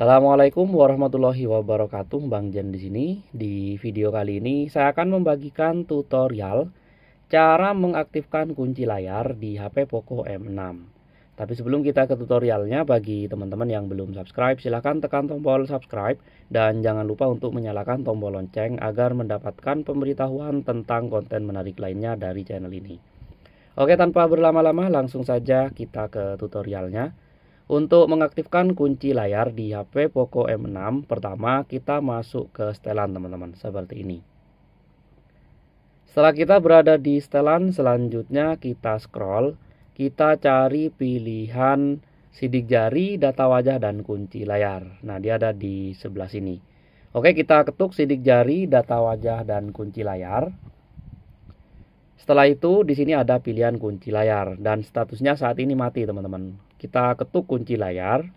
Assalamualaikum warahmatullahi wabarakatuh, Bang Jen di sini. Di video kali ini saya akan membagikan tutorial cara mengaktifkan kunci layar di HP Poco M6. Tapi sebelum kita ke tutorialnya, bagi teman-teman yang belum subscribe, silahkan tekan tombol subscribe dan jangan lupa untuk menyalakan tombol lonceng agar mendapatkan pemberitahuan tentang konten menarik lainnya dari channel ini. Oke, tanpa berlama-lama, langsung saja kita ke tutorialnya. Untuk mengaktifkan kunci layar di HP Poco M6, pertama kita masuk ke setelan teman-teman, seperti ini. Setelah kita berada di setelan, selanjutnya kita scroll, kita cari pilihan sidik jari, data wajah, dan kunci layar. Nah, dia ada di sebelah sini. Oke, kita ketuk sidik jari, data wajah, dan kunci layar. Setelah itu di sini ada pilihan kunci layar dan statusnya saat ini mati teman-teman. Kita ketuk kunci layar.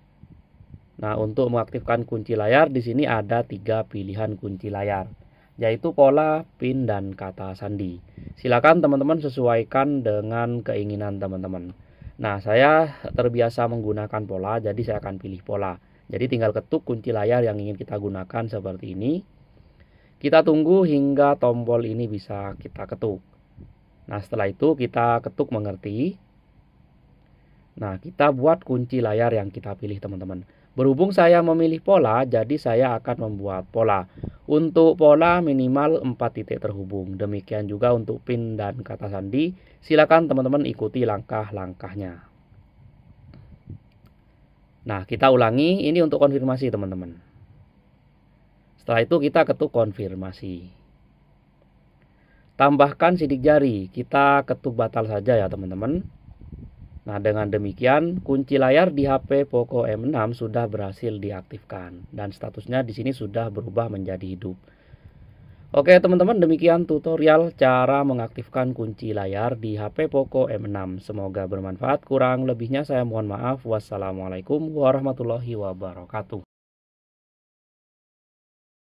Nah, untuk mengaktifkan kunci layar di sini ada tiga pilihan kunci layar yaitu pola, pin, dan kata sandi. Silakan teman-teman sesuaikan dengan keinginan teman-teman. Nah, saya terbiasa menggunakan pola, jadi saya akan pilih pola. Jadi tinggal ketuk kunci layar yang ingin kita gunakan seperti ini. Kita tunggu hingga tombol ini bisa kita ketuk. Nah, setelah itu kita ketuk mengerti. Nah, kita buat kunci layar yang kita pilih, teman-teman. Berhubung saya memilih pola, jadi saya akan membuat pola. Untuk pola minimal 4 titik terhubung. Demikian juga untuk pin dan kata sandi. Silakan teman-teman ikuti langkah-langkahnya. Nah, kita ulangi ini untuk konfirmasi, teman-teman. Setelah itu kita ketuk konfirmasi tambahkan sidik jari. Kita ketuk batal saja ya teman-teman. Nah dengan demikian kunci layar di HP Poco M6 sudah berhasil diaktifkan dan statusnya di sini sudah berubah menjadi hidup. Oke teman-teman demikian tutorial cara mengaktifkan kunci layar di HP Poco M6. Semoga bermanfaat kurang lebihnya saya mohon maaf. Wassalamualaikum warahmatullahi wabarakatuh.